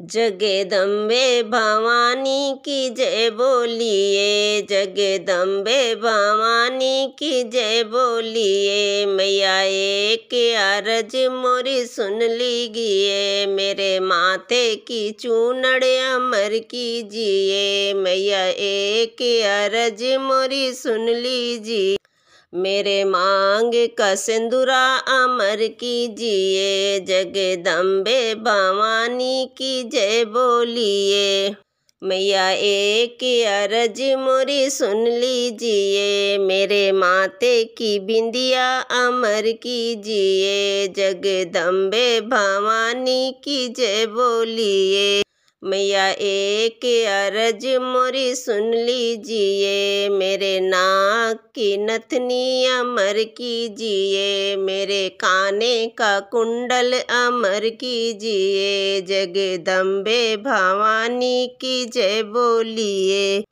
जगदम्बे भवानी की जय बोलिए जगदम्बे भवानी की जय बोलिए मैया एक अरज मोरी सुन लीजिए मेरे माथे की चूनड़ अमर कीजिए मैया एक अरज मोरी सुन लीजिए मेरे मांग का सिंदूरा अमर कीजिए जगदम्बे भवानी की जय बोलिए मैया एक अरज मोरी सुन लीजिए मेरे माते की बिंदिया अमर कीजिए जगदम्बे भवानी की जय बोलिए मैया एक अरज मोरी सुन लीजिए मेरे नाक की नथनी अमर कीजिए मेरे काने का कुंडल अमर कीजिए जगदम्बे भवानी की जय बोलिए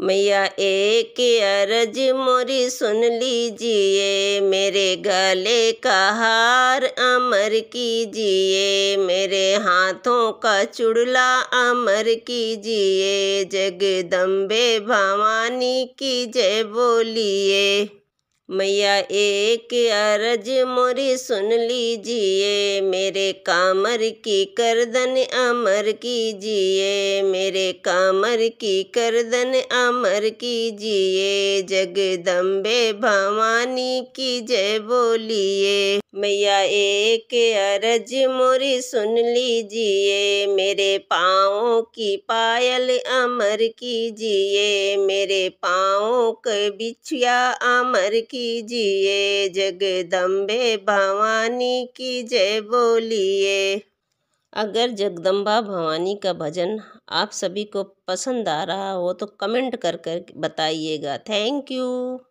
मैया एक अरज मोरी सुन लीजिए मेरे गले का हार अमर कीजिए मेरे हाथों का चुड़ला अमर कीजिए जगदम्बे भवानी की जय बोलिए मैया एक अरज मोरी सुन लीजिए मेरे कामर की करदन अमर कीजिए मेरे कामर की करदन अमर कीजिए जगदम्बे भवानी की जय बोलिए मैया एक अरज मोरी सुन लीजिए मेरे पाँव की पायल अमर कीजिए मेरे पाँव के बिछिया अमर की कीजिए जगदम्बे भवानी की जय बोलिए अगर जगदम्बा भवानी का भजन आप सभी को पसंद आ रहा हो तो कमेंट कर कर बताइएगा थैंक यू